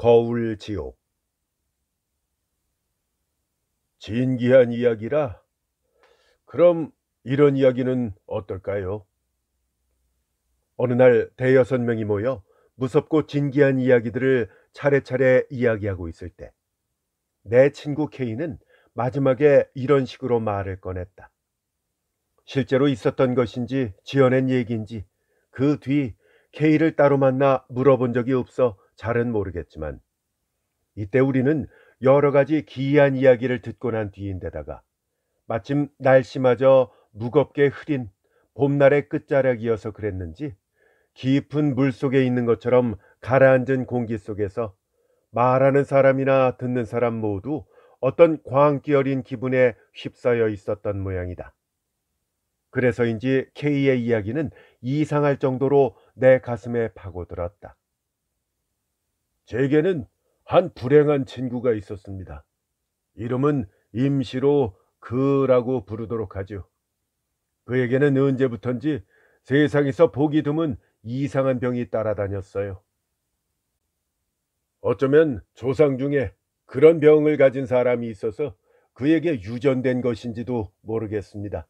거울 지옥 진기한 이야기라? 그럼 이런 이야기는 어떨까요? 어느 날 대여섯 명이 모여 무섭고 진기한 이야기들을 차례차례 이야기하고 있을 때 내 친구 케이는 마지막에 이런 식으로 말을 꺼냈다. 실제로 있었던 것인지 지어낸 얘기인지 그 뒤 케이를 따로 만나 물어본 적이 없어 잘은 모르겠지만 이때 우리는 여러 가지 기이한 이야기를 듣고 난 뒤인데다가 마침 날씨마저 무겁게 흐린 봄날의 끝자락이어서 그랬는지 깊은 물 속에 있는 것처럼 가라앉은 공기 속에서 말하는 사람이나 듣는 사람 모두 어떤 광기 어린 기분에 휩싸여 있었던 모양이다. 그래서인지 K의 이야기는 이상할 정도로 내 가슴에 파고들었다. 제게는 한 불행한 친구가 있었습니다. 이름은 임시로 그라고 부르도록 하죠. 그에게는 언제부턴지 세상에서 보기 드문 이상한 병이 따라다녔어요. 어쩌면 조상 중에 그런 병을 가진 사람이 있어서 그에게 유전된 것인지도 모르겠습니다.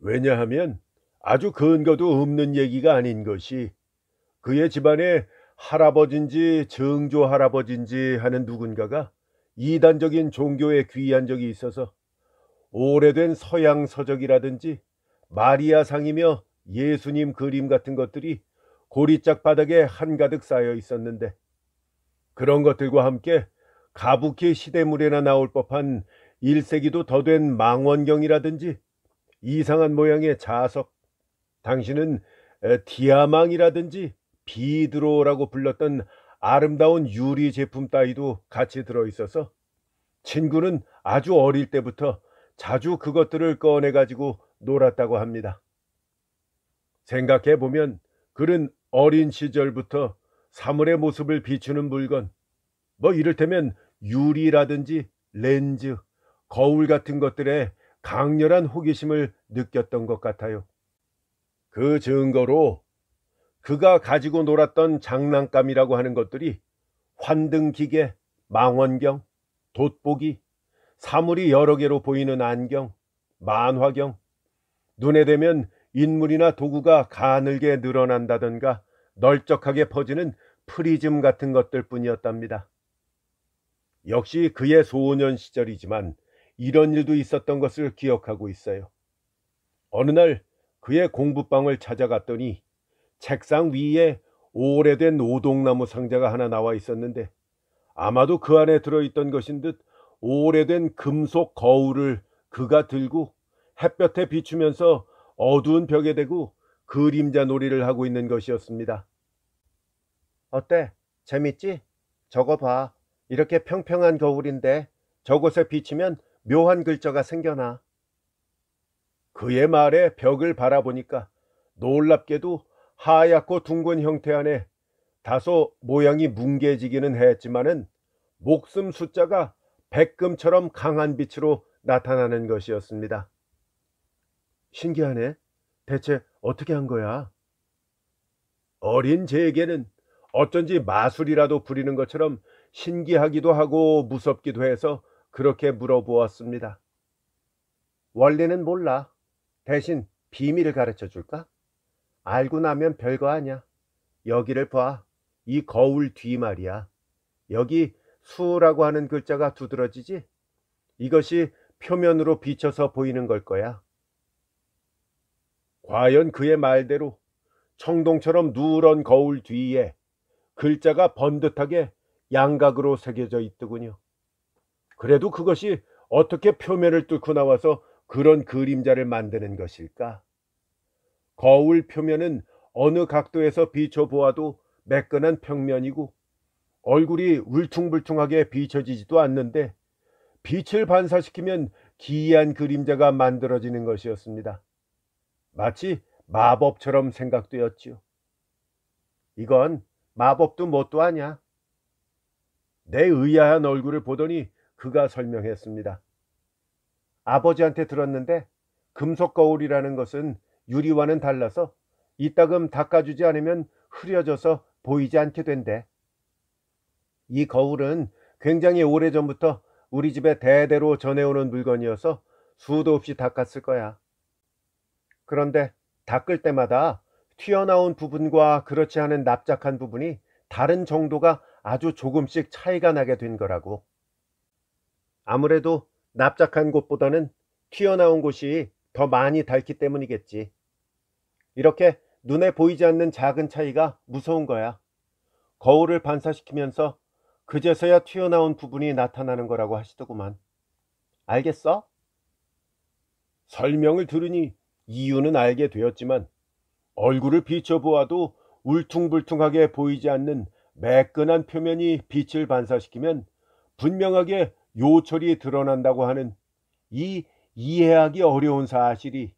왜냐하면 아주 근거도 없는 얘기가 아닌 것이 그의 집안에 할아버지인지 증조 할아버지인지 하는 누군가가 이단적인 종교에 귀의한 적이 있어서 오래된 서양 서적이라든지 마리아 상이며 예수님 그림 같은 것들이 고리짝 바닥에 한가득 쌓여 있었는데 그런 것들과 함께 가부키 시대물에나 나올 법한 1세기도 더 된 망원경이라든지 이상한 모양의 자석, 당신은 디아망이라든지 비드로라고 불렸던 아름다운 유리 제품 따위도 같이 들어있어서 친구는 아주 어릴 때부터 자주 그것들을 꺼내가지고 놀았다고 합니다. 생각해보면 그는 어린 시절부터 사물의 모습을 비추는 물건, 뭐 이를테면 유리라든지 렌즈, 거울 같은 것들에 강렬한 호기심을 느꼈던 것 같아요. 그 증거로 그가 가지고 놀았던 장난감이라고 하는 것들이 환등기계, 망원경, 돋보기, 사물이 여러 개로 보이는 안경, 만화경, 눈에 대면 인물이나 도구가 가늘게 늘어난다던가 널쩍하게 퍼지는 프리즘 같은 것들 뿐이었답니다. 역시 그의 소년 시절이지만 이런 일도 있었던 것을 기억하고 있어요. 어느 날 그의 공부방을 찾아갔더니 책상 위에 오래된 오동나무 상자가 하나 나와 있었는데 아마도 그 안에 들어있던 것인 듯 오래된 금속 거울을 그가 들고 햇볕에 비추면서 어두운 벽에 대고 그림자 놀이를 하고 있는 것이었습니다. 어때? 재밌지? 저거 봐. 이렇게 평평한 거울인데 저곳에 비치면 묘한 글자가 생겨나. 그의 말에 벽을 바라보니까 놀랍게도 하얗고 둥근 형태 안에 다소 모양이 뭉개지기는 했지만은 목숨 숫자가 백금처럼 강한 빛으로 나타나는 것이었습니다. 신기하네. 대체 어떻게 한 거야? 어린 제에게는 어쩐지 마술이라도 부리는 것처럼 신기하기도 하고 무섭기도 해서 그렇게 물어보았습니다. 원래는 몰라. 대신 비밀을 가르쳐 줄까? 알고 나면 별거 아니야. 여기를 봐. 이 거울 뒤 말이야. 여기 수라고 하는 글자가 두드러지지? 이것이 표면으로 비쳐서 보이는 걸 거야. 과연 그의 말대로 청동처럼 누런 거울 뒤에 글자가 번듯하게 양각으로 새겨져 있더군요. 그래도 그것이 어떻게 표면을 뚫고 나와서 그런 그림자를 만드는 것일까? 거울 표면은 어느 각도에서 비춰보아도 매끈한 평면이고 얼굴이 울퉁불퉁하게 비춰지지도 않는데 빛을 반사시키면 기이한 그림자가 만들어지는 것이었습니다. 마치 마법처럼 생각되었지요. 이건 마법도 뭣도 아냐. 내 의아한 얼굴을 보더니 그가 설명했습니다. 아버지한테 들었는데 금속 거울이라는 것은 유리와는 달라서 이따금 닦아주지 않으면 흐려져서 보이지 않게 된대. 이 거울은 굉장히 오래전부터 우리 집에 대대로 전해오는 물건이어서 수도 없이 닦았을 거야. 그런데 닦을 때마다 튀어나온 부분과 그렇지 않은 납작한 부분이 다른 정도가 아주 조금씩 차이가 나게 된 거라고. 아무래도 납작한 곳보다는 튀어나온 곳이 더 많이 닳기 때문이겠지. 이렇게 눈에 보이지 않는 작은 차이가 무서운 거야. 거울을 반사시키면서 그제서야 튀어나온 부분이 나타나는 거라고 하시더구만. 알겠어? 설명을 들으니 이유는 알게 되었지만 얼굴을 비춰보아도 울퉁불퉁하게 보이지 않는 매끈한 표면이 빛을 반사시키면 분명하게 요철이 드러난다고 하는 이 이해하기 어려운 사실이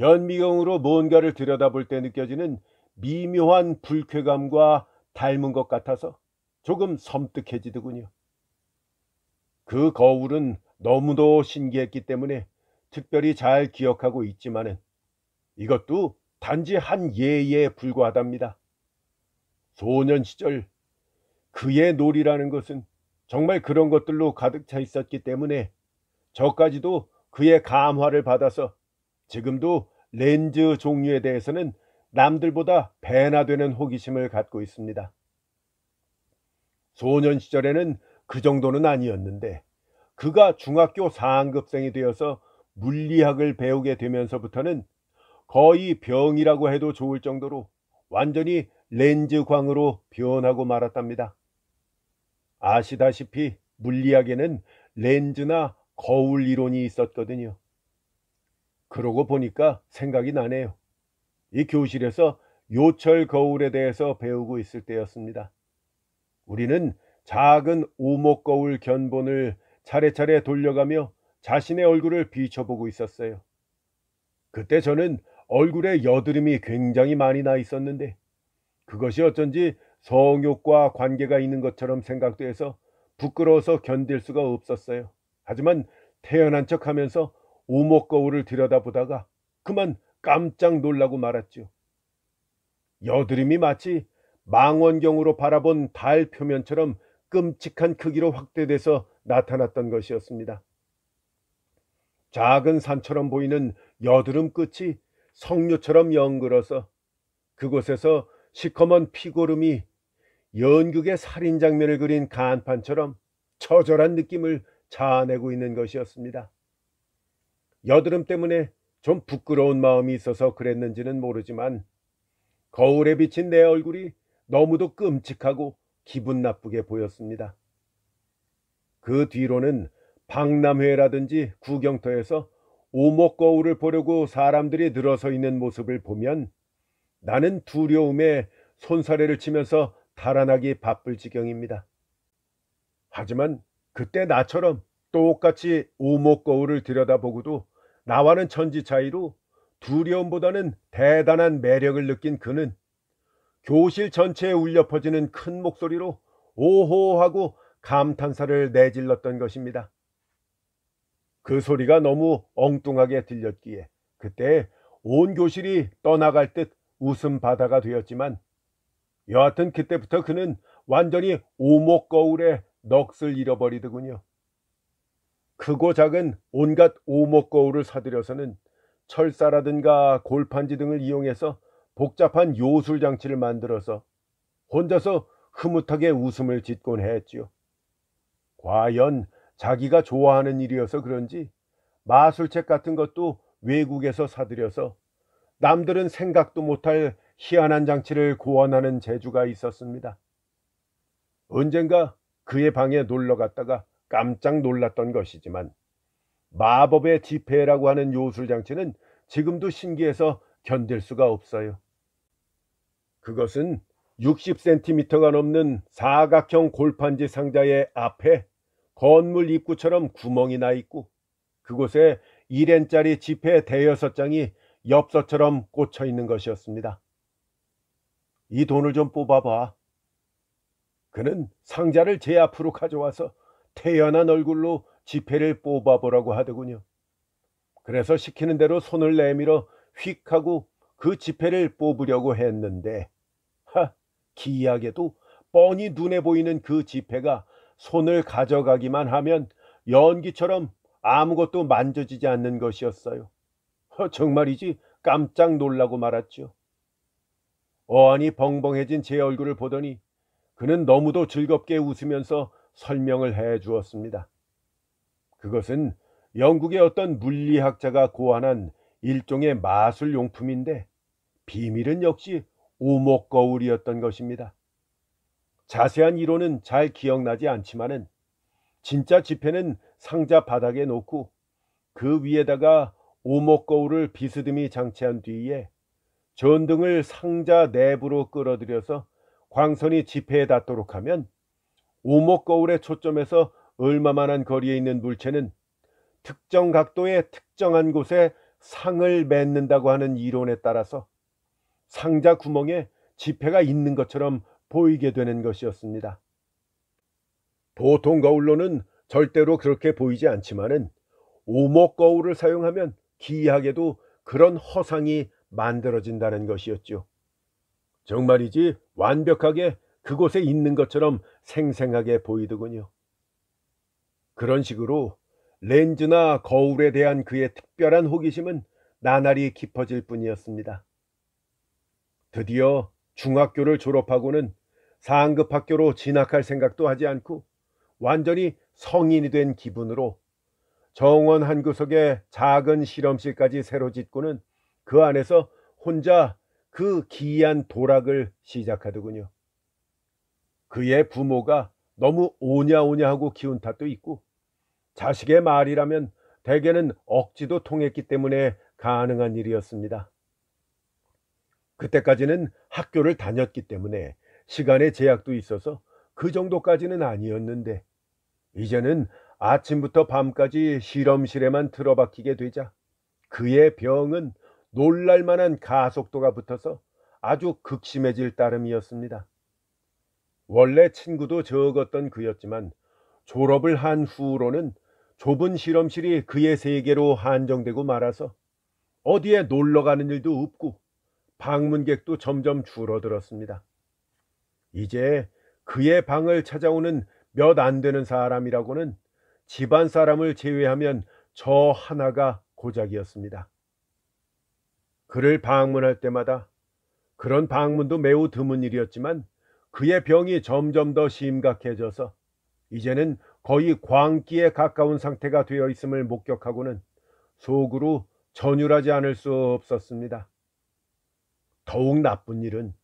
현미경으로 뭔가를 들여다볼 때 느껴지는 미묘한 불쾌감과 닮은 것 같아서 조금 섬뜩해지더군요. 그 거울은 너무도 신기했기 때문에 특별히 잘 기억하고 있지만은 이것도 단지 한 예에 불과하답니다. 소년 시절 그의 놀이라는 것은 정말 그런 것들로 가득 차 있었기 때문에 저까지도 그의 감화를 받아서 지금도 렌즈 종류에 대해서는 남들보다 배나 되는 호기심을 갖고 있습니다. 소년 시절에는 그 정도는 아니었는데 그가 중학교 4학급생이 되어서 물리학을 배우게 되면서부터는 거의 병이라고 해도 좋을 정도로 완전히 렌즈광으로 변하고 말았답니다. 아시다시피 물리학에는 렌즈나 거울 이론이 있었거든요. 그러고 보니까 생각이 나네요. 이 교실에서 요철 거울에 대해서 배우고 있을 때였습니다. 우리는 작은 오목 거울 견본을 차례차례 돌려가며 자신의 얼굴을 비춰보고 있었어요. 그때 저는 얼굴에 여드름이 굉장히 많이 나 있었는데 그것이 어쩐지 성욕과 관계가 있는 것처럼 생각돼서 부끄러워서 견딜 수가 없었어요. 하지만 태연한 척 하면서 우목 거울을 들여다보다가 그만 깜짝 놀라고 말았죠. 여드름이 마치 망원경으로 바라본 달 표면처럼 끔찍한 크기로 확대돼서 나타났던 것이었습니다. 작은 산처럼 보이는 여드름 끝이 석류처럼 연그러서 그곳에서 시커먼 피고름이 연극의 살인 장면을 그린 간판처럼 처절한 느낌을 자아내고 있는 것이었습니다. 여드름 때문에 좀 부끄러운 마음이 있어서 그랬는지는 모르지만 거울에 비친 내 얼굴이 너무도 끔찍하고 기분 나쁘게 보였습니다. 그 뒤로는 박람회라든지 구경터에서 오목 거울을 보려고 사람들이 늘어서 있는 모습을 보면 나는 두려움에 손사래를 치면서 달아나기 바쁠 지경입니다. 하지만 그때 나처럼 똑같이 오목 거울을 들여다보고도 나와는 천지 차이로 두려움보다는 대단한 매력을 느낀 그는 교실 전체에 울려 퍼지는 큰 목소리로 오호하고 감탄사를 내질렀던 것입니다. 그 소리가 너무 엉뚱하게 들렸기에 그때 온 교실이 떠나갈 듯 웃음 바다가 되었지만 여하튼 그때부터 그는 완전히 오목거울에 넋을 잃어버리더군요. 크고 그 작은 온갖 오목 거울을 사들여서는 철사라든가 골판지 등을 이용해서 복잡한 요술 장치를 만들어서 혼자서 흐뭇하게 웃음을 짓곤 했지요. 과연 자기가 좋아하는 일이어서 그런지 마술책 같은 것도 외국에서 사들여서 남들은 생각도 못할 희한한 장치를 고안하는 재주가 있었습니다. 언젠가 그의 방에 놀러 갔다가 깜짝 놀랐던 것이지만 마법의 지폐라고 하는 요술장치는 지금도 신기해서 견딜 수가 없어요. 그것은 60cm가 넘는 사각형 골판지 상자의 앞에 건물 입구처럼 구멍이 나 있고 그곳에 1엔짜리 지폐 대여섯 장이 엽서처럼 꽂혀 있는 것이었습니다. 이 돈을 좀 뽑아봐. 그는 상자를 제 앞으로 가져와서 태연한 얼굴로 지폐를 뽑아보라고 하더군요. 그래서 시키는 대로 손을 내밀어 휙 하고 그 지폐를 뽑으려고 했는데 하 기이하게도 뻔히 눈에 보이는 그 지폐가 손을 가져가기만 하면 연기처럼 아무것도 만져지지 않는 것이었어요. 허, 정말이지 깜짝 놀라고 말았죠. 어안이 벙벙해진 제 얼굴을 보더니 그는 너무도 즐겁게 웃으면서 설명을 해 주었습니다. 그것은 영국의 어떤 물리학자가 고안한 일종의 마술 용품인데 비밀은 역시 오목 거울이었던 것입니다. 자세한 이론은 잘 기억나지 않지만은 진짜 지폐는 상자 바닥에 놓고 그 위에다가 오목 거울을 비스듬히 장치한 뒤에 전등을 상자 내부로 끌어들여서 광선이 지폐에 닿도록 하면 오목 거울의 초점에서 얼마만한 거리에 있는 물체는 특정 각도의 특정한 곳에 상을 맺는다고 하는 이론에 따라서 상자 구멍에 지폐가 있는 것처럼 보이게 되는 것이었습니다. 보통 거울로는 절대로 그렇게 보이지 않지만은 오목 거울을 사용하면 기이하게도 그런 허상이 만들어진다는 것이었죠. 정말이지 완벽하게 그곳에 있는 것처럼 생생하게 보이더군요. 그런 식으로 렌즈나 거울에 대한 그의 특별한 호기심은 나날이 깊어질 뿐이었습니다. 드디어 중학교를 졸업하고는 상급 학교로 진학할 생각도 하지 않고 완전히 성인이 된 기분으로 정원 한 구석의 작은 실험실까지 새로 짓고는 그 안에서 혼자 그 기이한 도락을 시작하더군요. 그의 부모가 너무 오냐오냐 하고 키운 탓도 있고 자식의 말이라면 대개는 억지도 통했기 때문에 가능한 일이었습니다. 그때까지는 학교를 다녔기 때문에 시간의 제약도 있어서 그 정도까지는 아니었는데 이제는 아침부터 밤까지 실험실에만 틀어박히게 되자 그의 병은 놀랄만한 가속도가 붙어서 아주 극심해질 따름이었습니다. 원래 친구도 적었던 그였지만 졸업을 한 후로는 좁은 실험실이 그의 세계로 한정되고 말아서 어디에 놀러 가는 일도 없고 방문객도 점점 줄어들었습니다. 이제 그의 방을 찾아오는 몇 안 되는 사람이라고는 집안 사람을 제외하면 저 하나가 고작이었습니다. 그를 방문할 때마다 그런 방문도 매우 드문 일이었지만 그의 병이 점점 더 심각해져서 이제는 거의 광기에 가까운 상태가 되어 있음을 목격하고는 속으로 전율하지 않을 수 없었습니다. 더욱 나쁜 일은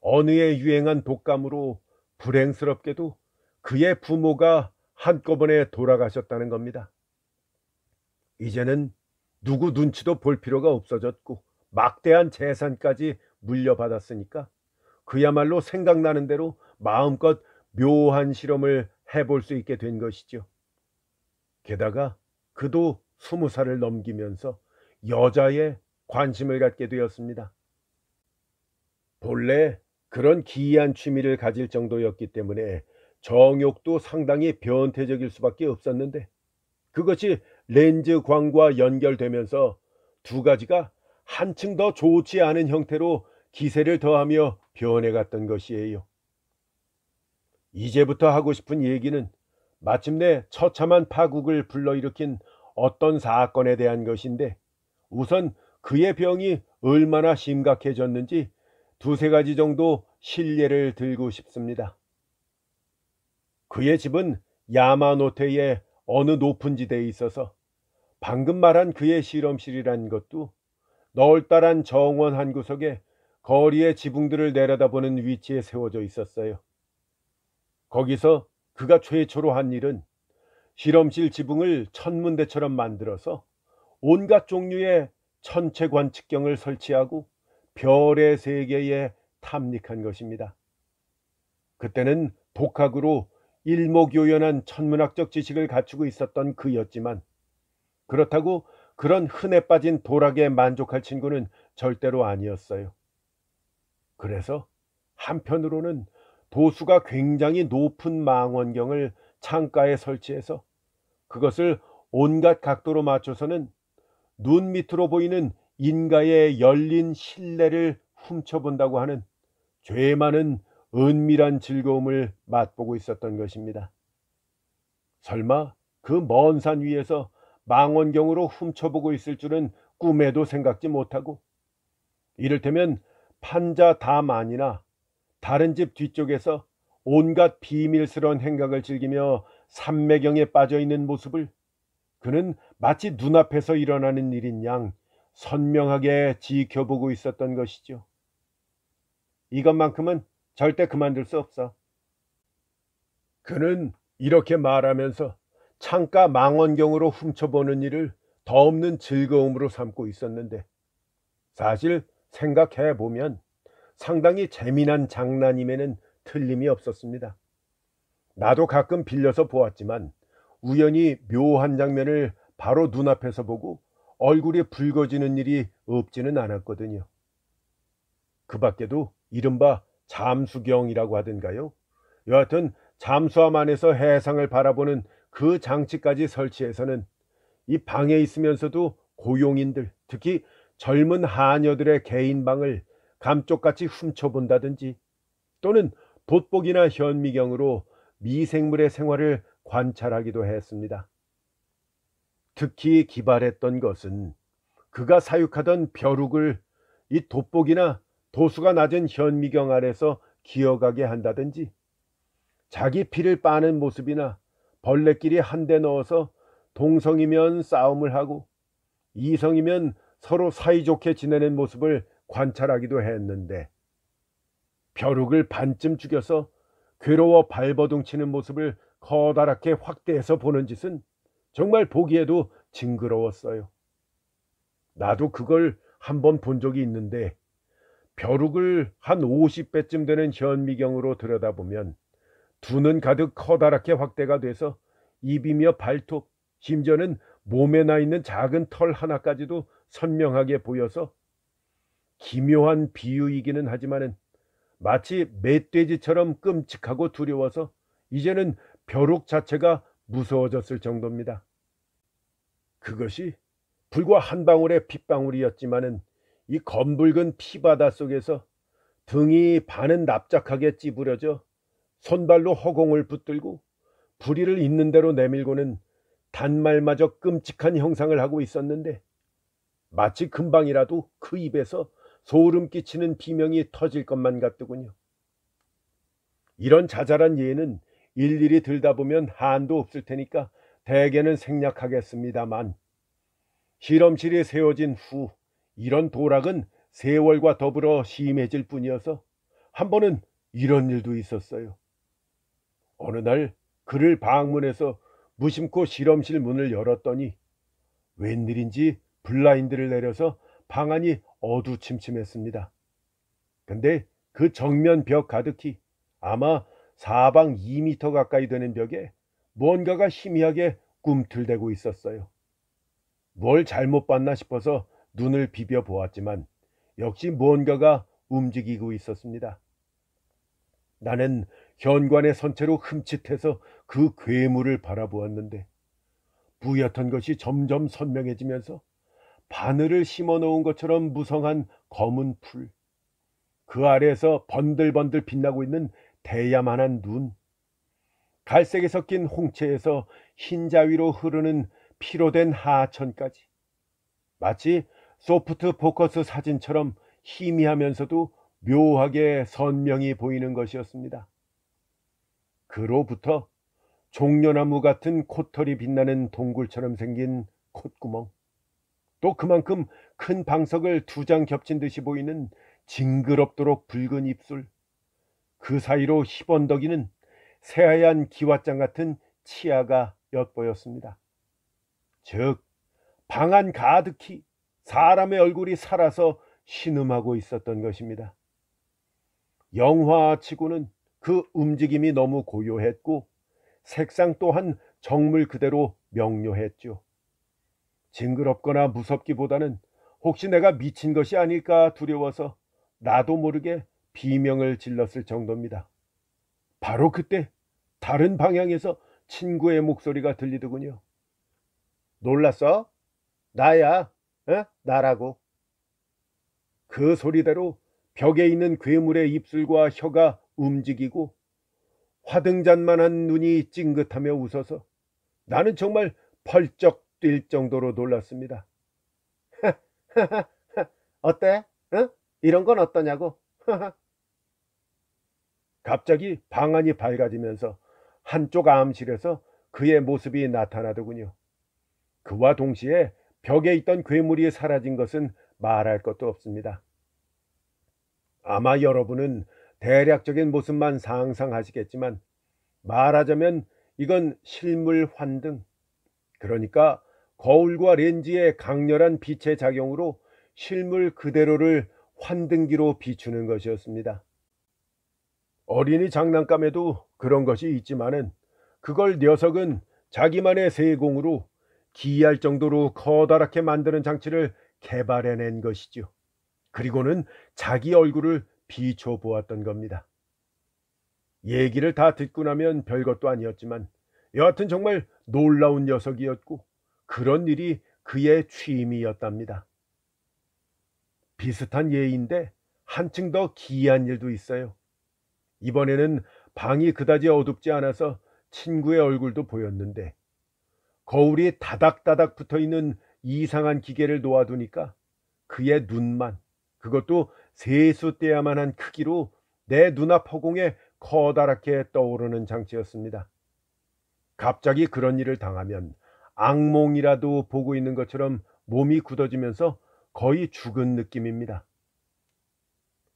어느해 유행한 독감으로 불행스럽게도 그의 부모가 한꺼번에 돌아가셨다는 겁니다. 이제는 누구 눈치도 볼 필요가 없어졌고 막대한 재산까지 물려받았으니까 그야말로 생각나는 대로 마음껏 묘한 실험을 해볼 수 있게 된 것이죠. 게다가 그도 스무 살을 넘기면서 여자에 관심을 갖게 되었습니다. 본래 그런 기이한 취미를 가질 정도였기 때문에 정욕도 상당히 변태적일 수밖에 없었는데 그것이 렌즈광과 연결되면서 두 가지가 한층 더 좋지 않은 형태로 기세를 더하며 변해갔던 것이에요. 이제부터 하고 싶은 얘기는 마침내 처참한 파국을 불러일으킨 어떤 사건에 대한 것인데 우선 그의 병이 얼마나 심각해졌는지 두세 가지 정도 실례를 들고 싶습니다. 그의 집은 야마노테의 어느 높은 지대에 있어서 방금 말한 그의 실험실이란 것도 널따란 정원 한 구석에 거리의 지붕들을 내려다보는 위치에 세워져 있었어요. 거기서 그가 최초로 한 일은 실험실 지붕을 천문대처럼 만들어서 온갖 종류의 천체 관측경을 설치하고 별의 세계에 탐닉한 것입니다. 그때는 독학으로 일목요연한 천문학적 지식을 갖추고 있었던 그였지만 그렇다고 그런 흔해 빠진 도락에 만족할 친구는 절대로 아니었어요. 그래서 한편으로는 도수가 굉장히 높은 망원경을 창가에 설치해서 그것을 온갖 각도로 맞춰서는 눈 밑으로 보이는 인가의 열린 실내를 훔쳐본다고 하는 죄 많은 은밀한 즐거움을 맛보고 있었던 것입니다. 설마 그 먼 산 위에서 망원경으로 훔쳐보고 있을 줄은 꿈에도 생각지 못하고 이를테면 판자 다만이나 다른 집 뒤쪽에서 온갖 비밀스러운 행각을 즐기며 삼매경에 빠져 있는 모습을 그는 마치 눈앞에서 일어나는 일인 양 선명하게 지켜보고 있었던 것이죠. 이것만큼은 절대 그만둘 수 없어. 그는 이렇게 말하면서 창가 망원경으로 훔쳐보는 일을 더 없는 즐거움으로 삼고 있었는데 사실 생각해 보면 상당히 재미난 장난임에는 틀림이 없었습니다. 나도 가끔 빌려서 보았지만 우연히 묘한 장면을 바로 눈앞에서 보고 얼굴이 붉어지는 일이 없지는 않았거든요. 그 밖에도 이른바 잠수경이라고 하던가요? 여하튼 잠수함 안에서 해상을 바라보는 그 장치까지 설치해서는 이 방에 있으면서도 고용인들, 특히 젊은 하녀들의 개인방을 감쪽같이 훔쳐본다든지 또는 돋보기나 현미경으로 미생물의 생활을 관찰하기도 했습니다. 특히 기발했던 것은 그가 사육하던 벼룩을 이 돋보기나 도수가 낮은 현미경 아래서 기어가게 한다든지 자기 피를 빠는 모습이나 벌레끼리 한 대 넣어서 동성이면 싸움을 하고 이성이면 서로 사이좋게 지내는 모습을 관찰하기도 했는데 벼룩을 반쯤 죽여서 괴로워 발버둥치는 모습을 커다랗게 확대해서 보는 짓은 정말 보기에도 징그러웠어요. 나도 그걸 한번 본 적이 있는데 벼룩을 한 50배쯤 되는 현미경으로 들여다보면 두는 가득 커다랗게 확대가 돼서 입이며 발톱, 심지어는 몸에 나 있는 작은 털 하나까지도 선명하게 보여서 기묘한 비유이기는 하지만은 마치 멧돼지처럼 끔찍하고 두려워서 이제는 벼룩 자체가 무서워졌을 정도입니다. 그것이 불과 한 방울의 핏방울이었지만은 이 검붉은 피바다 속에서 등이 반은 납작하게 찌부려져 손발로 허공을 붙들고 부리를 있는 대로 내밀고는 단말마저 끔찍한 형상을 하고 있었는데 마치 금방이라도 그 입에서 소름 끼치는 비명이 터질 것만 같더군요. 이런 자잘한 예는 일일이 들다 보면 한도 없을 테니까 대개는 생략하겠습니다만 실험실이 세워진 후 이런 도락은 세월과 더불어 심해질 뿐이어서 한 번은 이런 일도 있었어요. 어느 날 그를 방문해서 무심코 실험실 문을 열었더니 웬일인지 블라인드를 내려서 방 안이 어두침침했습니다. 근데 그 정면 벽 가득히 아마 사방 2미터 가까이 되는 벽에 무언가가 희미하게 꿈틀대고 있었어요. 뭘 잘못 봤나 싶어서 눈을 비벼 보았지만 역시 무언가가 움직이고 있었습니다. 나는 현관의 선체로 흠칫해서 그 괴물을 바라보았는데 부옇던 것이 점점 선명해지면서 바늘을 심어 놓은 것처럼 무성한 검은 풀. 그 아래에서 번들번들 빛나고 있는 대야만한 눈. 갈색에 섞인 홍채에서 흰자 위로 흐르는 피로된 하천까지. 마치 소프트 포커스 사진처럼 희미하면서도 묘하게 선명히 보이는 것이었습니다. 그로부터 종려나무 같은 코털이 빛나는 동굴처럼 생긴 콧구멍. 또 그만큼 큰 방석을 두 장 겹친 듯이 보이는 징그럽도록 붉은 입술 그 사이로 희번덕이는 새하얀 기왓장 같은 치아가 엿보였습니다. 즉 방 안 가득히 사람의 얼굴이 살아서 신음하고 있었던 것입니다. 영화치고는 그 움직임이 너무 고요했고 색상 또한 정물 그대로 명료했죠. 징그럽거나 무섭기보다는 혹시 내가 미친 것이 아닐까 두려워서 나도 모르게 비명을 질렀을 정도입니다. 바로 그때 다른 방향에서 친구의 목소리가 들리더군요. 놀랐어? 나야. 에? 나라고. 그 소리대로 벽에 있는 괴물의 입술과 혀가 움직이고 화등잔만한 눈이 찡긋하며 웃어서 나는 정말 펄쩍 뛸 정도로 놀랐습니다. 어때? 응? 이런 건 어떠냐고? 갑자기 방안이 밝아지면서 한쪽 암실에서 그의 모습이 나타나더군요. 그와 동시에 벽에 있던 괴물이 사라진 것은 말할 것도 없습니다. 아마 여러분은 대략적인 모습만 상상하시겠지만 말하자면 이건 실물 환등, 그러니까 거울과 렌즈의 강렬한 빛의 작용으로 실물 그대로를 환등기로 비추는 것이었습니다. 어린이 장난감에도 그런 것이 있지만은 그걸 녀석은 자기만의 세공으로 기이할 정도로 커다랗게 만드는 장치를 개발해낸 것이지요. 그리고는 자기 얼굴을 비춰보았던 겁니다. 얘기를 다 듣고 나면 별것도 아니었지만 여하튼 정말 놀라운 녀석이었고 그런 일이 그의 취미였답니다. 비슷한 예인데 한층 더 기이한 일도 있어요. 이번에는 방이 그다지 어둡지 않아서 친구의 얼굴도 보였는데 거울이 다닥다닥 붙어 있는 이상한 기계를 놓아두니까 그의 눈만 그것도 세수 떼야만 한 크기로 내 눈앞 허공에 커다랗게 떠오르는 장치였습니다. 갑자기 그런 일을 당하면 악몽이라도 보고 있는 것처럼 몸이 굳어지면서 거의 죽은 느낌입니다.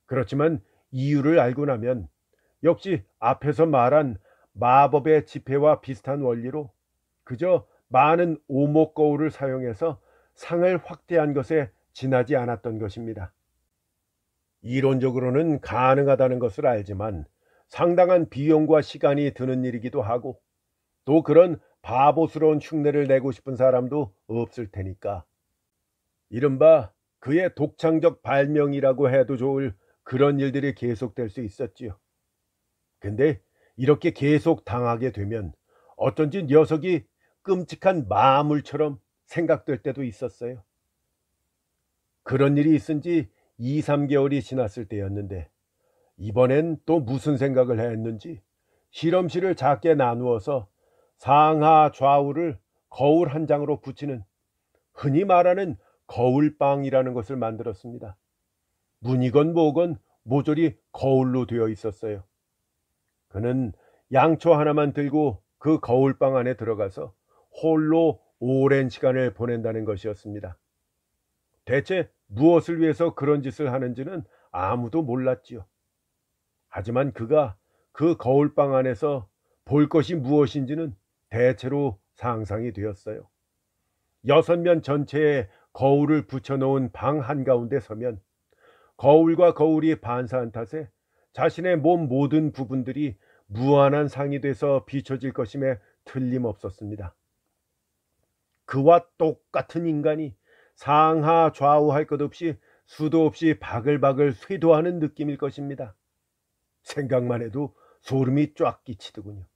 그렇지만 이유를 알고 나면 역시 앞에서 말한 마법의 지폐와 비슷한 원리로 그저 많은 오목 거울을 사용해서 상을 확대한 것에 지나지 않았던 것입니다. 이론적으로는 가능하다는 것을 알지만 상당한 비용과 시간이 드는 일이기도 하고 또 그런 바보스러운 흉내를 내고 싶은 사람도 없을 테니까. 이른바 그의 독창적 발명이라고 해도 좋을 그런 일들이 계속될 수 있었지요. 근데 이렇게 계속 당하게 되면 어쩐지 녀석이 끔찍한 마물처럼 생각될 때도 있었어요. 그런 일이 있은 지 2, 3개월이 지났을 때였는데 이번엔 또 무슨 생각을 했는지 실험실을 작게 나누어서 상하 좌우를 거울 한 장으로 붙이는 흔히 말하는 거울방이라는 것을 만들었습니다. 문이건 뭐건 모조리 거울로 되어 있었어요. 그는 양초 하나만 들고 그 거울방 안에 들어가서 홀로 오랜 시간을 보낸다는 것이었습니다. 대체 무엇을 위해서 그런 짓을 하는지는 아무도 몰랐지요. 하지만 그가 그 거울방 안에서 볼 것이 무엇인지는 대체로 상상이 되었어요. 여섯 면 전체에 거울을 붙여놓은 방 한가운데 서면 거울과 거울이 반사한 탓에 자신의 몸 모든 부분들이 무한한 상이 돼서 비춰질 것임에 틀림없었습니다. 그와 똑같은 인간이 상하 좌우할 것 없이 수도 없이 바글바글 쇄도하는 느낌일 것입니다. 생각만 해도 소름이 쫙 끼치더군요.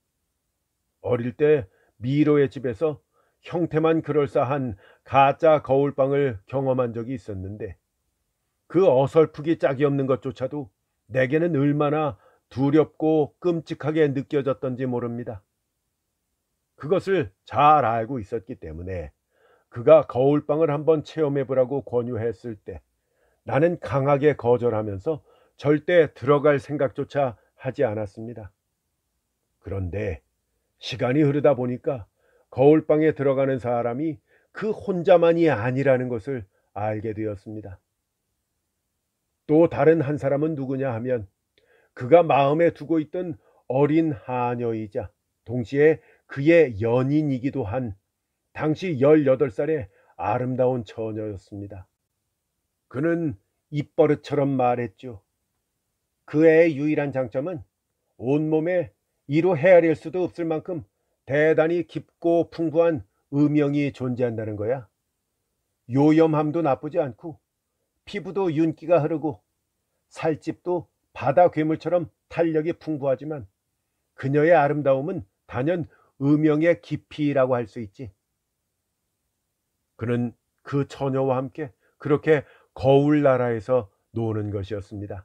어릴 때 미로의 집에서 형태만 그럴싸한 가짜 거울방을 경험한 적이 있었는데 그 어설프기 짝이 없는 것조차도 내게는 얼마나 두렵고 끔찍하게 느껴졌던지 모릅니다. 그것을 잘 알고 있었기 때문에 그가 거울방을 한번 체험해보라고 권유했을 때 나는 강하게 거절하면서 절대 들어갈 생각조차 하지 않았습니다. 그런데 시간이 흐르다 보니까 거울방에 들어가는 사람이 그 혼자만이 아니라는 것을 알게 되었습니다. 또 다른 한 사람은 누구냐 하면 그가 마음에 두고 있던 어린 하녀이자 동시에 그의 연인이기도 한 당시 18살의 아름다운 처녀였습니다. 그는 입버릇처럼 말했죠. 그의 유일한 장점은 온몸에 이로 헤아릴 수도 없을 만큼 대단히 깊고 풍부한 음영이 존재한다는 거야. 요염함도 나쁘지 않고 피부도 윤기가 흐르고 살집도 바다 괴물처럼 탄력이 풍부하지만 그녀의 아름다움은 단연 음영의 깊이라고 할 수 있지. 그는 그 처녀와 함께 그렇게 거울 나라에서 노는 것이었습니다.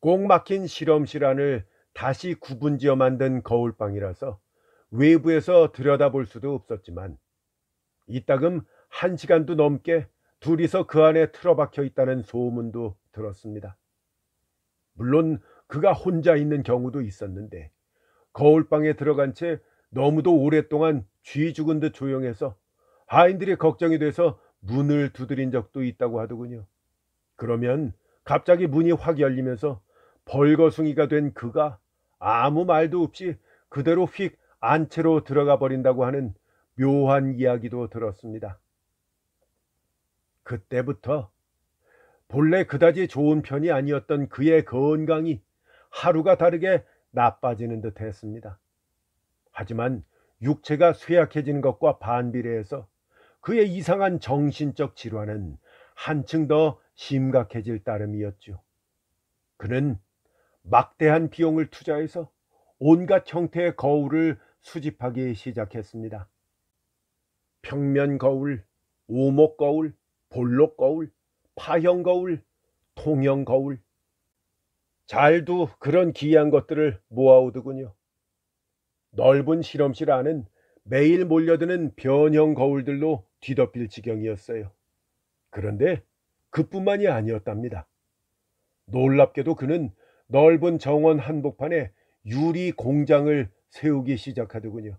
꼭 막힌 실험실 안을 다시 구분지어 만든 거울방이라서 외부에서 들여다볼 수도 없었지만 이따금 한 시간도 넘게 둘이서 그 안에 틀어박혀 있다는 소문도 들었습니다. 물론 그가 혼자 있는 경우도 있었는데 거울방에 들어간 채 너무도 오랫동안 쥐 죽은 듯 조용해서 하인들이 걱정이 돼서 문을 두드린 적도 있다고 하더군요. 그러면 갑자기 문이 확 열리면서 벌거숭이가 된 그가 아무 말도 없이 그대로 휙 안채로 들어가 버린다고 하는 묘한 이야기도 들었습니다. 그때부터 본래 그다지 좋은 편이 아니었던 그의 건강이 하루가 다르게 나빠지는 듯 했습니다. 하지만 육체가 쇠약해지는 것과 반비례해서 그의 이상한 정신적 질환은 한층 더 심각해질 따름이었죠. 그는 막대한 비용을 투자해서 온갖 형태의 거울을 수집하기 시작했습니다. 평면 거울, 오목 거울, 볼록 거울, 파형 거울, 통형 거울. 잘도 그런 기이한 것들을 모아오더군요. 넓은 실험실 안은 매일 몰려드는 변형 거울들로 뒤덮일 지경이었어요. 그런데 그뿐만이 아니었답니다. 놀랍게도 그는 넓은 정원 한복판에 유리 공장을 세우기 시작하더군요.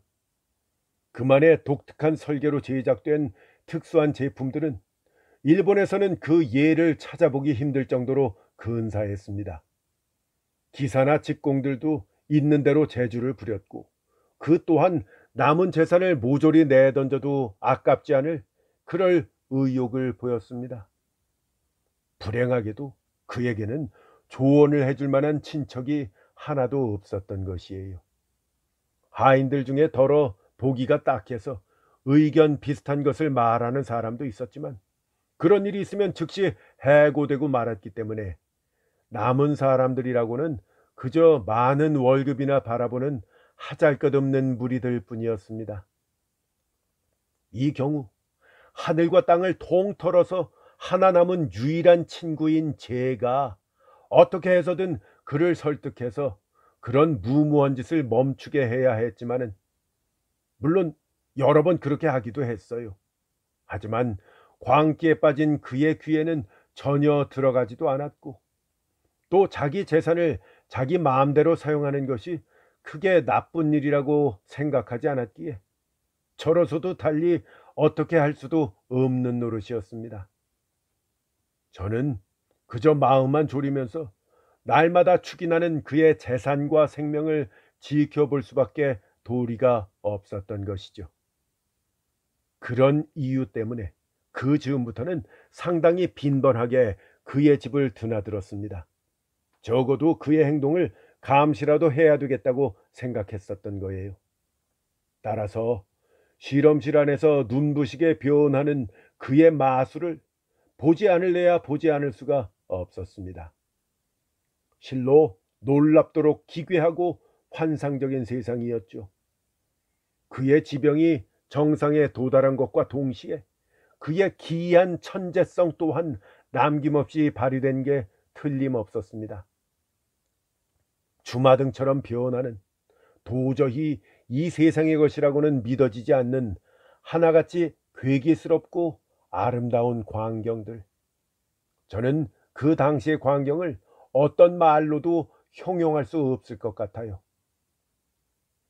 그만의 독특한 설계로 제작된 특수한 제품들은 일본에서는 그 예를 찾아보기 힘들 정도로 근사했습니다. 기사나 직공들도 있는 대로 재주를 부렸고 그 또한 남은 재산을 모조리 내던져도 아깝지 않을 그럴 의욕을 보였습니다. 불행하게도 그에게는 조언을 해줄 만한 친척이 하나도 없었던 것이에요. 하인들 중에 더러 보기가 딱해서 의견 비슷한 것을 말하는 사람도 있었지만 그런 일이 있으면 즉시 해고되고 말았기 때문에 남은 사람들이라고는 그저 많은 월급이나 바라보는 하잘것없는 무리들 뿐이었습니다. 이 경우 하늘과 땅을 통털어서 하나 남은 유일한 친구인 제가 어떻게 해서든 그를 설득해서 그런 무모한 짓을 멈추게 해야 했지만은 물론 여러 번 그렇게 하기도 했어요. 하지만 광기에 빠진 그의 귀에는 전혀 들어가지도 않았고 또 자기 재산을 자기 마음대로 사용하는 것이 크게 나쁜 일이라고 생각하지 않았기에 저로서도 달리 어떻게 할 수도 없는 노릇이었습니다. 저는 그저 마음만 졸이면서 날마다 축이 나는 그의 재산과 생명을 지켜볼 수밖에 도리가 없었던 것이죠. 그런 이유 때문에 그 즈음부터는 상당히 빈번하게 그의 집을 드나들었습니다. 적어도 그의 행동을 감시라도 해야 되겠다고 생각했었던 거예요. 따라서 실험실 안에서 눈부시게 변하는 그의 마술을 보지 않을래야 보지 않을 수가 없었습니다. 실로 놀랍도록 기괴하고 환상적인 세상이었죠. 그의 지병이 정상에 도달한 것과 동시에 그의 기이한 천재성 또한 남김없이 발휘된 게 틀림없었습니다. 주마등처럼 변하는 도저히 이 세상의 것이라고는 믿어지지 않는 하나같이 괴기스럽고 아름다운 광경들. 저는 그 당시의 광경을 어떤 말로도 형용할 수 없을 것 같아요.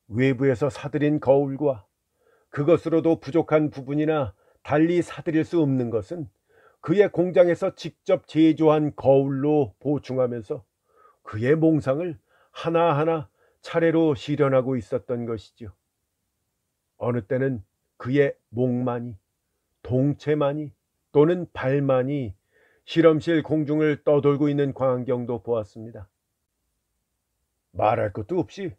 외부에서 사들인 거울과 그것으로도 부족한 부분이나 달리 사들일 수 없는 것은 그의 공장에서 직접 제조한 거울로 보충하면서 그의 몽상을 하나하나 차례로 실현하고 있었던 것이죠. 어느 때는 그의 목만이, 동체만이 또는 발만이 실험실 공중을 떠돌고 있는 광경도 보았습니다. 말할 것도 없이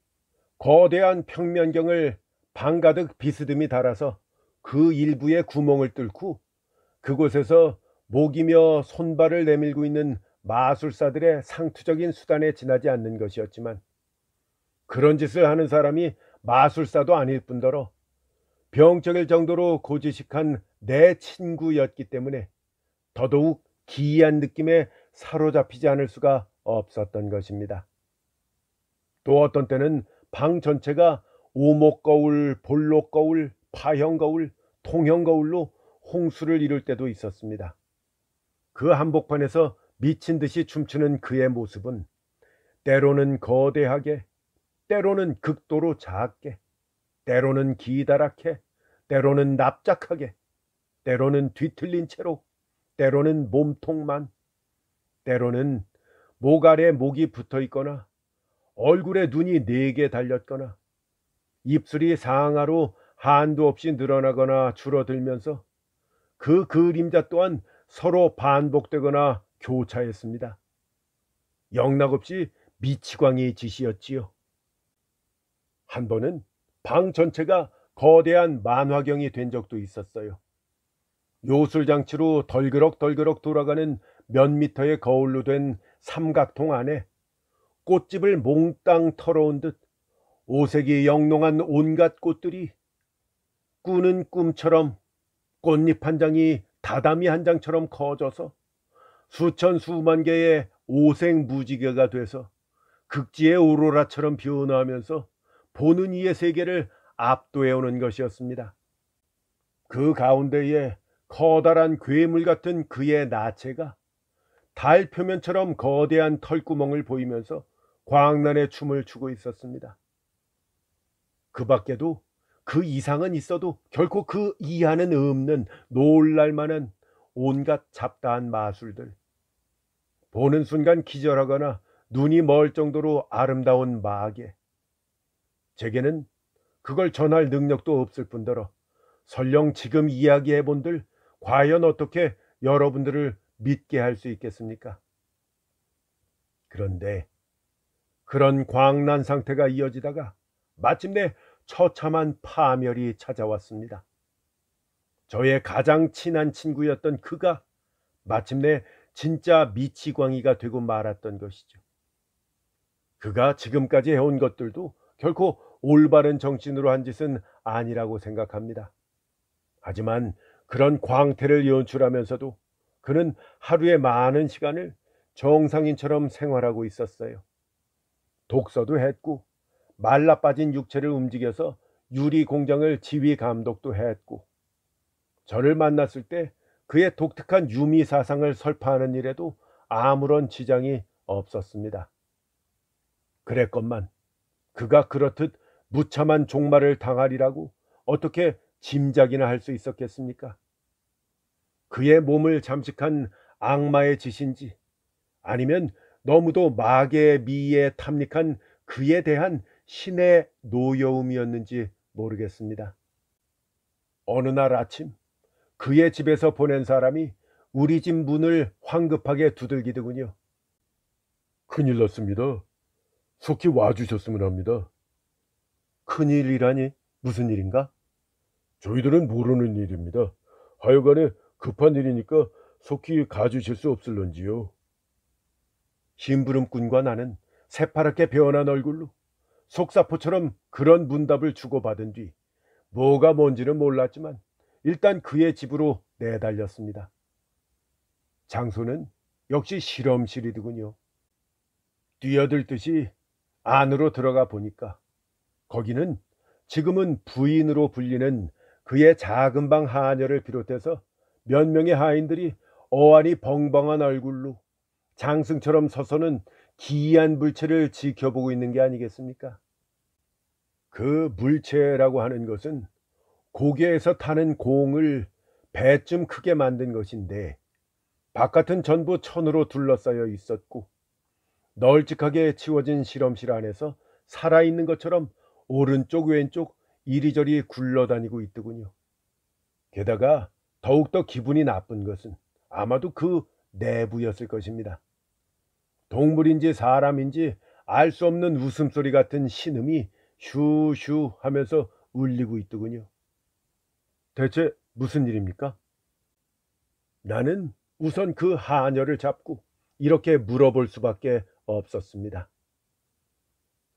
거대한 평면경을 방가득 비스듬히 달아서 그 일부의 구멍을 뚫고 그곳에서 목이며 손발을 내밀고 있는 마술사들의 상투적인 수단에 지나지 않는 것이었지만 그런 짓을 하는 사람이 마술사도 아닐 뿐더러 병적일 정도로 고지식한 내 친구였기 때문에 더더욱 기이한 느낌에 사로잡히지 않을 수가 없었던 것입니다. 또 어떤 때는 방 전체가 오목 거울, 볼록 거울, 파형 거울, 통형 거울로 홍수를 이룰 때도 있었습니다. 그 한복판에서 미친 듯이 춤추는 그의 모습은 때로는 거대하게, 때로는 극도로 작게, 때로는 기다랗게, 때로는 납작하게, 때로는 뒤틀린 채로 때로는 몸통만, 때로는 목 아래 목이 붙어 있거나 얼굴에 눈이 네 개 달렸거나 입술이 상하로 한도 없이 늘어나거나 줄어들면서 그 그림자 또한 서로 반복되거나 교차했습니다. 영락없이 미치광이의 짓이었지요. 한 번은 방 전체가 거대한 만화경이 된 적도 있었어요. 요술장치로 덜그럭덜그럭 돌아가는 몇 미터의 거울로 된 삼각통 안에 꽃집을 몽땅 털어온 듯 오색이 영롱한 온갖 꽃들이 꾸는 꿈처럼 꽃잎 한 장이 다다미 한 장처럼 커져서 수천 수만 개의 오색 무지개가 돼서 극지의 오로라처럼 변화하면서 보는 이의 세계를 압도해오는 것이었습니다. 그 가운데에 커다란 괴물 같은 그의 나체가 달 표면처럼 거대한 털구멍을 보이면서 광란의 춤을 추고 있었습니다. 그 밖에도 그 이상은 있어도 결코 그 이하는 없는 놀랄만한 온갖 잡다한 마술들. 보는 순간 기절하거나 눈이 멀 정도로 아름다운 마계. 제게는 그걸 전할 능력도 없을 뿐더러 설령 지금 이야기해본들 과연 어떻게 여러분들을 믿게 할 수 있겠습니까? 그런데 그런 광란 상태가 이어지다가 마침내 처참한 파멸이 찾아왔습니다. 저의 가장 친한 친구였던 그가 마침내 진짜 미치광이가 되고 말았던 것이죠. 그가 지금까지 해온 것들도 결코 올바른 정신으로 한 짓은 아니라고 생각합니다. 하지만 그런 광태를 연출하면서도 그는 하루에 많은 시간을 정상인처럼 생활하고 있었어요. 독서도 했고 말라 빠진 육체를 움직여서 유리 공장을 지휘 감독도 했고 저를 만났을 때 그의 독특한 유미 사상을 설파하는 일에도 아무런 지장이 없었습니다. 그랬건만 그가 그렇듯 무참한 종말을 당하리라고 어떻게 짐작이나 할 수 있었겠습니까? 그의 몸을 잠식한 악마의 짓인지 아니면 너무도 마계의 미에 탐닉한 그에 대한 신의 노여움이었는지 모르겠습니다. 어느 날 아침 그의 집에서 보낸 사람이 우리 집 문을 황급하게 두들기더군요. 큰일 났습니다. 속히 와주셨으면 합니다. 큰일이라니 무슨 일인가? 저희들은 모르는 일입니다. 하여간에 급한 일이니까 속히 가주실 수 없을런지요. 심부름꾼과 나는 새파랗게 변한 얼굴로 속사포처럼 그런 문답을 주고받은 뒤 뭐가 뭔지는 몰랐지만 일단 그의 집으로 내달렸습니다. 장소는 역시 실험실이더군요. 뛰어들듯이 안으로 들어가 보니까 거기는 지금은 부인으로 불리는 그의 작은 방 하녀를 비롯해서 몇 명의 하인들이 어안이 벙벙한 얼굴로 장승처럼 서서는 기이한 물체를 지켜보고 있는 게 아니겠습니까? 그 물체라고 하는 것은 고개에서 타는 공을 배쯤 크게 만든 것인데 바깥은 전부 천으로 둘러싸여 있었고 널찍하게 치워진 실험실 안에서 살아있는 것처럼 오른쪽 왼쪽 이리저리 굴러다니고 있더군요. 게다가 더욱더 기분이 나쁜 것은 아마도 그 내부였을 것입니다. 동물인지 사람인지 알 수 없는 웃음소리 같은 신음이 슈슈 하면서 울리고 있더군요. 대체 무슨 일입니까? 나는 우선 그 하녀를 잡고 이렇게 물어볼 수밖에 없었습니다.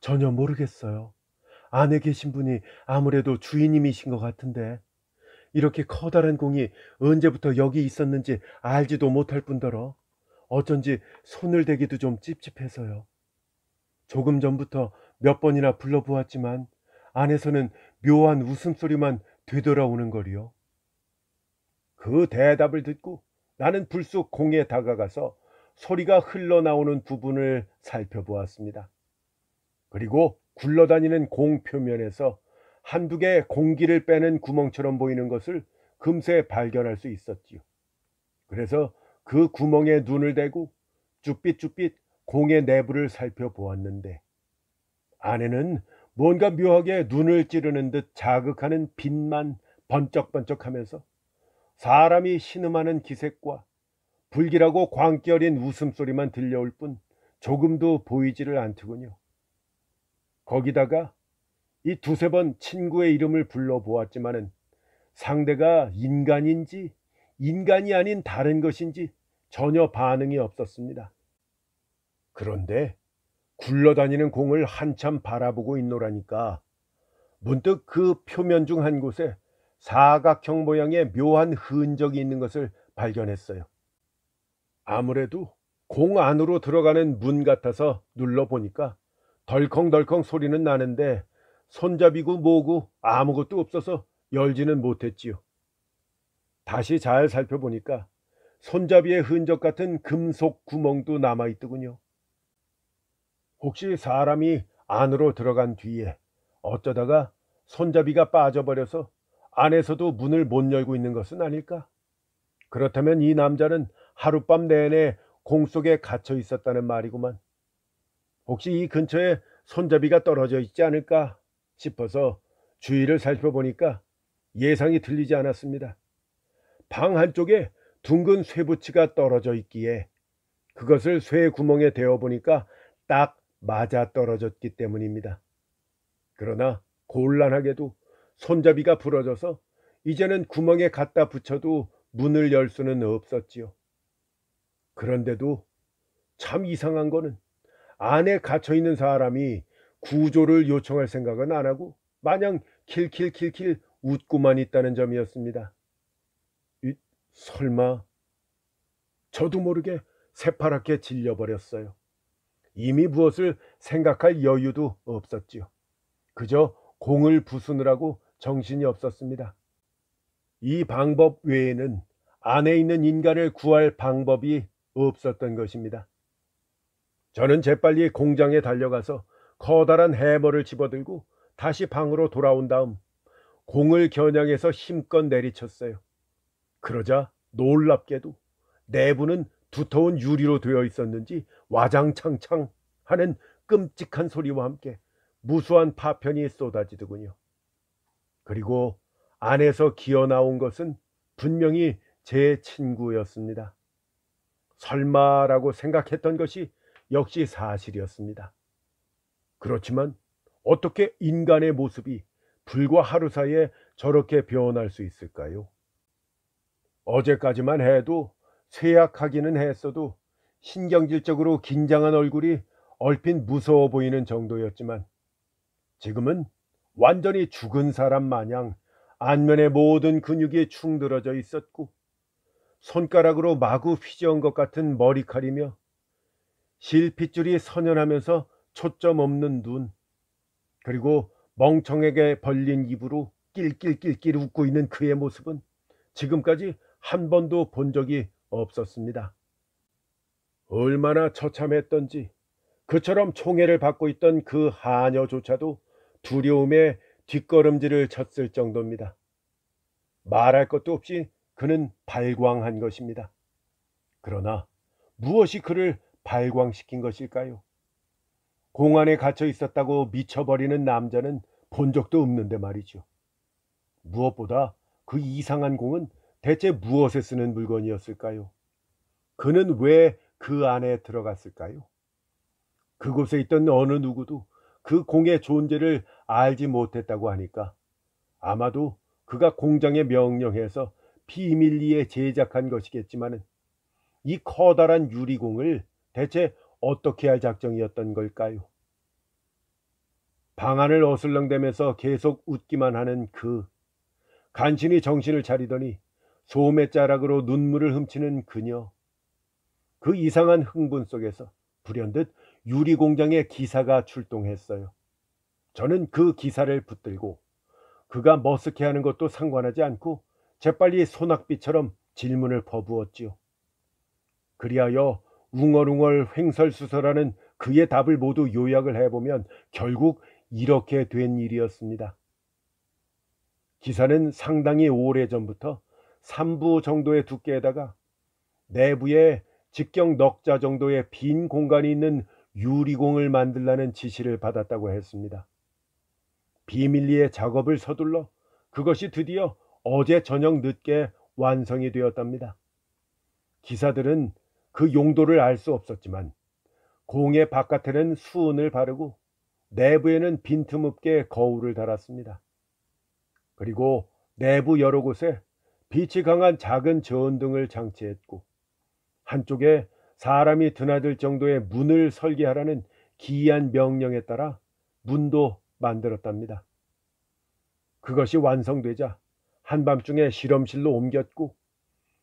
전혀 모르겠어요. 안에 계신 분이 아무래도 주인님이신 것 같은데 이렇게 커다란 공이 언제부터 여기 있었는지 알지도 못할 뿐더러 어쩐지 손을 대기도 좀 찝찝해서요. 조금 전부터 몇 번이나 불러보았지만 안에서는 묘한 웃음소리만 되돌아오는 거리요. 그 대답을 듣고 나는 불쑥 공에 다가가서 소리가 흘러나오는 부분을 살펴보았습니다. 그리고 굴러다니는 공 표면에서 한두 개의 공기를 빼는 구멍처럼 보이는 것을 금세 발견할 수 있었지요. 그래서 그 구멍에 눈을 대고 쭈삣쭈삣 공의 내부를 살펴보았는데 안에는 뭔가 묘하게 눈을 찌르는 듯 자극하는 빛만 번쩍번쩍하면서 사람이 신음하는 기색과 불길하고 광기 어린 웃음소리만 들려올 뿐 조금도 보이지를 않더군요. 거기다가 이 두세 번 친구의 이름을 불러보았지만은 상대가 인간인지 인간이 아닌 다른 것인지 전혀 반응이 없었습니다. 그런데 굴러다니는 공을 한참 바라보고 있노라니까 문득 그 표면 중 한 곳에 사각형 모양의 묘한 흔적이 있는 것을 발견했어요. 아무래도 공 안으로 들어가는 문 같아서 눌러보니까 덜컹덜컹 소리는 나는데 손잡이고 뭐고 아무것도 없어서 열지는 못했지요. 다시 잘 살펴보니까 손잡이의 흔적 같은 금속 구멍도 남아있더군요. 혹시 사람이 안으로 들어간 뒤에 어쩌다가 손잡이가 빠져버려서 안에서도 문을 못 열고 있는 것은 아닐까? 그렇다면 이 남자는 하룻밤 내내 공 속에 갇혀 있었다는 말이구만. 혹시 이 근처에 손잡이가 떨어져 있지 않을까 싶어서 주위를 살펴보니까 예상이 틀리지 않았습니다. 방 한쪽에 둥근 쇠붙이가 떨어져 있기에 그것을 쇠 구멍에 대어 보니까 딱 맞아 떨어졌기 때문입니다. 그러나 곤란하게도 손잡이가 부러져서 이제는 구멍에 갖다 붙여도 문을 열 수는 없었지요. 그런데도 참 이상한 거는 안에 갇혀 있는 사람이 구조를 요청할 생각은 안 하고 마냥 킬킬킬킬 웃고만 있다는 점이었습니다. 이, 설마 저도 모르게 새파랗게 질려버렸어요. 이미 무엇을 생각할 여유도 없었지요. 그저 공을 부수느라고 정신이 없었습니다. 이 방법 외에는 안에 있는 인간을 구할 방법이 없었던 것입니다. 저는 재빨리 공장에 달려가서 커다란 해머를 집어들고 다시 방으로 돌아온 다음 공을 겨냥해서 힘껏 내리쳤어요. 그러자 놀랍게도 내부는 두터운 유리로 되어 있었는지 와장창창 하는 끔찍한 소리와 함께 무수한 파편이 쏟아지더군요. 그리고 안에서 기어 나온 것은 분명히 제 친구였습니다. 설마라고 생각했던 것이 역시 사실이었습니다. 그렇지만 어떻게 인간의 모습이 불과 하루 사이에 저렇게 변할 수 있을까요? 어제까지만 해도 쇠약하기는 했어도 신경질적으로 긴장한 얼굴이 얼핏 무서워 보이는 정도였지만 지금은 완전히 죽은 사람 마냥 안면의 모든 근육이 충들어져 있었고 손가락으로 마구 휘저은 것 같은 머리칼이며 실핏줄이 선연하면서 초점 없는 눈 그리고 멍청하게 벌린 입으로 낄낄낄낄 웃고 있는 그의 모습은 지금까지 한 번도 본 적이 없었습니다. 얼마나 처참했던지 그처럼 총애를 받고 있던 그 하녀조차도 두려움에 뒷걸음질을 쳤을 정도입니다. 말할 것도 없이 그는 발광한 것입니다. 그러나 무엇이 그를 발광시킨 것일까요? 공안에 갇혀 있었다고 미쳐버리는 남자는 본 적도 없는데 말이죠. 무엇보다 그 이상한 공은 대체 무엇에 쓰는 물건이었을까요? 그는 왜 그 안에 들어갔을까요? 그곳에 있던 어느 누구도 그 공의 존재를 알지 못했다고 하니까 아마도 그가 공장에 명령해서 비밀리에 제작한 것이겠지만 이 커다란 유리공을 대체 어떻게 할 작정이었던 걸까요? 방안을 어슬렁대면서 계속 웃기만 하는 그 간신히 정신을 차리더니 소매 자락으로 눈물을 훔치는 그녀 그 이상한 흥분 속에서 불현듯 유리공장의 기사가 출동했어요. 저는 그 기사를 붙들고 그가 머쓱해하는 것도 상관하지 않고 재빨리 소낙비처럼 질문을 퍼부었지요. 그리하여 웅얼웅얼 횡설수설하는 그의 답을 모두 요약을 해보면 결국 이렇게 된 일이었습니다. 기사는 상당히 오래전부터 3부 정도의 두께에다가 내부에 직경 넉자 정도의 빈 공간이 있는 유리공을 만들라는 지시를 받았다고 했습니다. 비밀리에 작업을 서둘러 그것이 드디어 어제 저녁 늦게 완성이 되었답니다. 기사들은 그 용도를 알 수 없었지만 공의 바깥에는 수은을 바르고 내부에는 빈틈없게 거울을 달았습니다. 그리고 내부 여러 곳에 빛이 강한 작은 전등을 장치했고 한쪽에 사람이 드나들 정도의 문을 설계하라는 기이한 명령에 따라 문도 만들었답니다. 그것이 완성되자 한밤중에 실험실로 옮겼고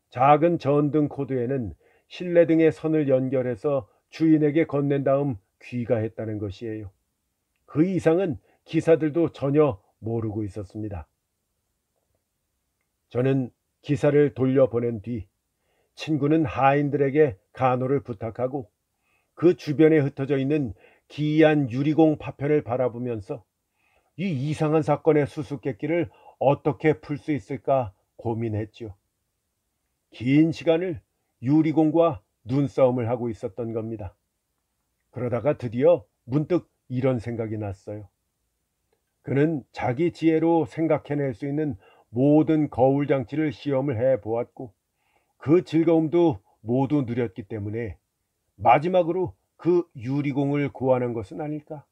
작은 전등 코드에는 신뢰 등의 선을 연결해서 주인에게 건넨 다음 귀가했다는 것이에요. 그 이상은 기사들도 전혀 모르고 있었습니다. 저는 기사를 돌려보낸 뒤 친구는 하인들에게 간호를 부탁하고 그 주변에 흩어져 있는 기이한 유리공 파편을 바라보면서 이 이상한 사건의 수수께끼를 어떻게 풀 수 있을까 고민했죠긴 시간을 유리공과 눈싸움을 하고 있었던 겁니다. 그러다가 드디어 문득 이런 생각이 났어요. 그는 자기 지혜로 생각해낼 수 있는 모든 거울 장치를 시험을 해 보았고 그 즐거움도 모두 누렸기 때문에 마지막으로 그 유리공을 구하는 것은 아닐까?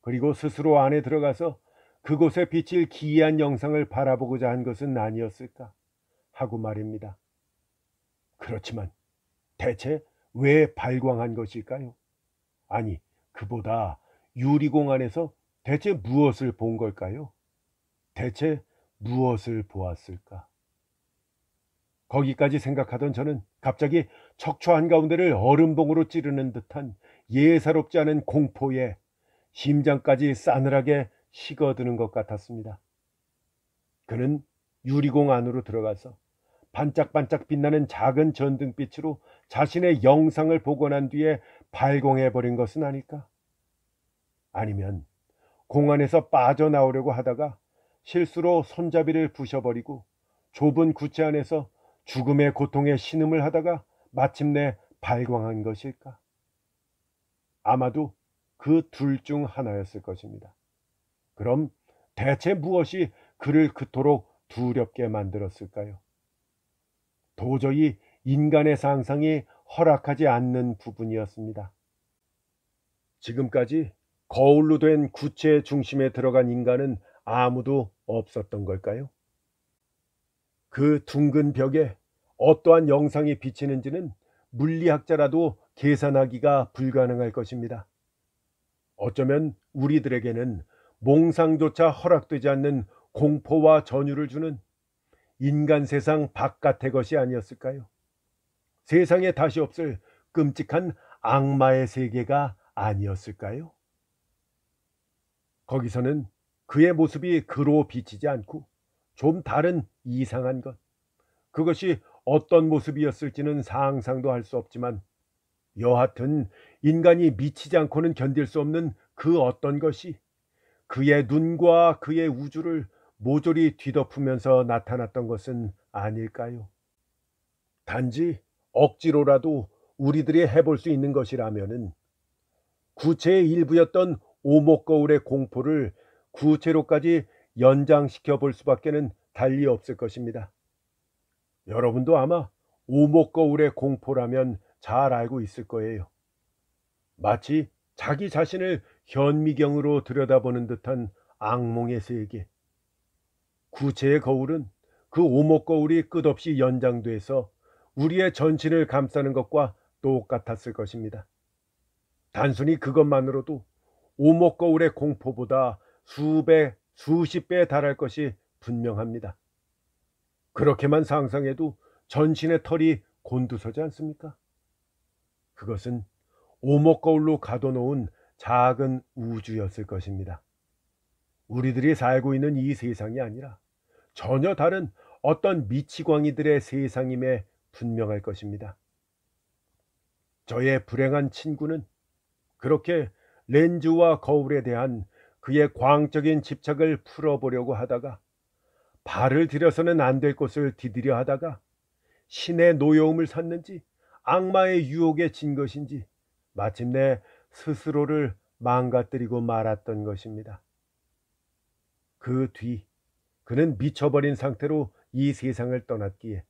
그리고 스스로 안에 들어가서 그곳에 비칠 기이한 영상을 바라보고자 한 것은 아니었을까? 하고 말입니다. 그렇지만 대체 왜 발광한 것일까요? 아니, 그보다 유리공 안에서 대체 무엇을 본 걸까요? 대체 무엇을 보았을까? 거기까지 생각하던 저는 갑자기 척추 한가운데를 얼음봉으로 찌르는 듯한 예사롭지 않은 공포에 심장까지 싸늘하게 식어드는 것 같았습니다. 그는 유리공 안으로 들어가서 반짝반짝 빛나는 작은 전등빛으로 자신의 영상을 복원한 뒤에 발공해버린 것은 아닐까? 아니면 공안에서 빠져나오려고 하다가 실수로 손잡이를 부셔버리고 좁은 구체 안에서 죽음의 고통에 신음을 하다가 마침내 발광한 것일까? 아마도 그 둘 중 하나였을 것입니다. 그럼 대체 무엇이 그를 그토록 두렵게 만들었을까요? 도저히 인간의 상상이 허락하지 않는 부분이었습니다. 지금까지 거울로 된 구체의 중심에 들어간 인간은 아무도 없었던 걸까요? 그 둥근 벽에 어떠한 영상이 비치는지는 물리학자라도 계산하기가 불가능할 것입니다. 어쩌면 우리들에게는 몽상조차 허락되지 않는 공포와 전율을 주는 인간 세상 바깥의 것이 아니었을까요? 세상에 다시 없을 끔찍한 악마의 세계가 아니었을까요? 거기서는 그의 모습이 그로 비치지 않고 좀 다른 이상한 것, 그것이 어떤 모습이었을지는 상상도 할 수 없지만 여하튼 인간이 미치지 않고는 견딜 수 없는 그 어떤 것이 그의 눈과 그의 우주를 모조리 뒤덮으면서 나타났던 것은 아닐까요? 단지 억지로라도 우리들이 해볼 수 있는 것이라면은 구체의 일부였던 오목거울의 공포를 구체로까지 연장시켜 볼 수밖에는 달리 없을 것입니다. 여러분도 아마 오목거울의 공포라면 잘 알고 있을 거예요. 마치 자기 자신을 현미경으로 들여다보는 듯한 악몽의 세계. 구체의 거울은 그 오목 거울이 끝없이 연장돼서 우리의 전신을 감싸는 것과 똑같았을 것입니다. 단순히 그것만으로도 오목 거울의 공포보다 수백, 수십 배에 달할 것이 분명합니다. 그렇게만 상상해도 전신의 털이 곤두서지 않습니까? 그것은 오목 거울로 가둬놓은 작은 우주였을 것입니다. 우리들이 살고 있는 이 세상이 아니라 전혀 다른 어떤 미치광이들의 세상임에 분명할 것입니다. 저의 불행한 친구는 그렇게 렌즈와 거울에 대한 그의 광적인 집착을 풀어보려고 하다가 발을 들여서는 안 될 것을 디디려 하다가 신의 노여움을 샀는지 악마의 유혹에 진 것인지 마침내 스스로를 망가뜨리고 말았던 것입니다. 그뒤 그는 미쳐버린 상태로 이 세상을 떠났기에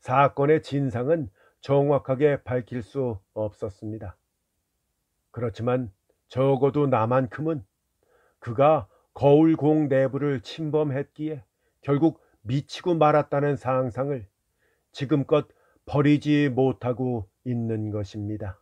사건의 진상은 정확하게 밝힐 수 없었습니다. 그렇지만 적어도 나만큼은 그가 거울공 내부를 침범했기에 결국 미치고 말았다는 상상을 지금껏 버리지 못하고 있는 것입니다.